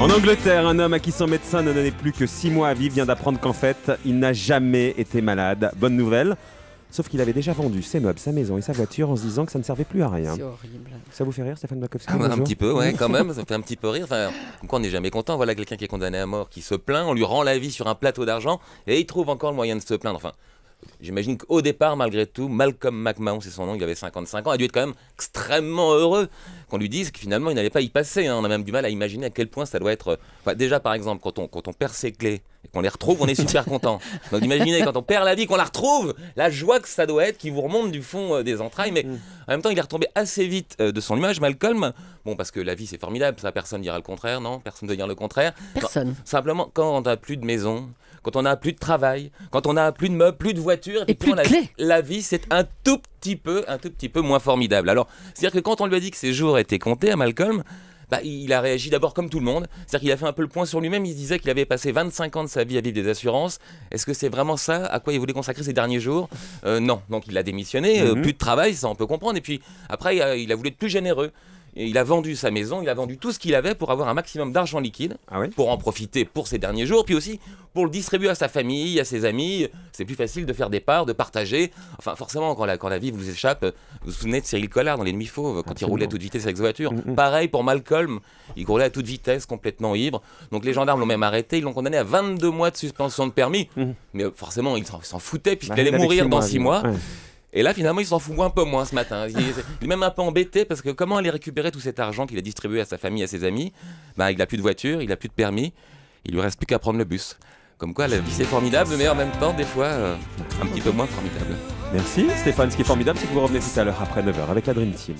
En Angleterre, un homme à qui son médecin ne donnait plus que 6 mois à vivre vient d'apprendre qu'en fait, il n'a jamais été malade. Bonne nouvelle. Sauf qu'il avait déjà vendu ses meubles, sa maison et sa voiture en se disant que ça ne servait plus à rien. C'est horrible. Ça vous fait rire, Stéphane Bakowski ah, Un petit peu, ouais, quand même. Ça fait un petit peu rire. Enfin, comme on n'est jamais content. Voilà quelqu'un qui est condamné à mort, qui se plaint, on lui rend la vie sur un plateau d'argent et il trouve encore le moyen de se plaindre. Enfin, J'imagine qu'au départ, malgré tout, Malcolm McMahon, c'est son nom, il avait 55 ans, a dû être quand même extrêmement heureux qu'on lui dise que finalement il n'allait pas y passer. Hein. On a même du mal à imaginer à quel point ça doit être. Euh, déjà, par exemple, quand on, quand on perd ses clés et qu'on les retrouve, on est super content. Donc imaginez quand on perd la vie, qu'on la retrouve, la joie que ça doit être qui vous remonte du fond euh, des entrailles. Mais mm. en même temps, il est retombé assez vite euh, de son image, Malcolm. Bon, parce que la vie, c'est formidable, ça, personne dira le contraire, non Personne ne dire le contraire. Personne. simplement, quand on n'a plus de maison, quand on n'a plus de travail, quand on n'a plus de meubles, plus de voitures, et plus de la, la vie, c'est un tout petit peu, un tout petit peu moins formidable. Alors, c'est-à-dire que quand on lui a dit que ses jours étaient comptés à Malcolm, bah, il a réagi d'abord comme tout le monde. C'est-à-dire qu'il a fait un peu le point sur lui-même. Il se disait qu'il avait passé 25 ans de sa vie à vivre des assurances. Est-ce que c'est vraiment ça à quoi il voulait consacrer ses derniers jours euh, Non. Donc il a démissionné. Euh, mhm. plus de travail, ça on peut comprendre. Et puis après, il a voulu être plus généreux il a vendu sa maison, il a vendu tout ce qu'il avait pour avoir un maximum d'argent liquide, ah pour en profiter pour ses derniers jours, puis aussi pour le distribuer à sa famille, à ses amis. C'est plus facile de faire des parts, de partager. Enfin, forcément, quand la, quand la vie vous échappe, vous vous souvenez de Cyril Collard dans Les Nuits Fauves, quand il roulait à toute vitesse avec sa voiture. Mm, mm. Pareil pour Malcolm, il roulait à toute vitesse, complètement ivre. Donc les gendarmes l'ont même arrêté, ils l'ont condamné à 22 mois de suspension de permis. Mm. Mais forcément, bah il s'en foutait puisqu'il allait mourir dans 6 mois. Et là, finalement, il s'en fout un peu moins ce matin. Il, est même un peu embêté parce que comment aller récupérer tout cet argent qu'il a distribué à sa famille, à ses amis ben, Il n'a plus de voiture, il n'a plus de permis, il lui reste plus qu'à prendre le bus. Comme quoi, la vie c'est formidable, mais en même temps, des fois, euh, un petit peu moins formidable. Merci Stéphane, ce qui est formidable, c'est que vous revenez tout à l'heure après 9h avec la Dream Team.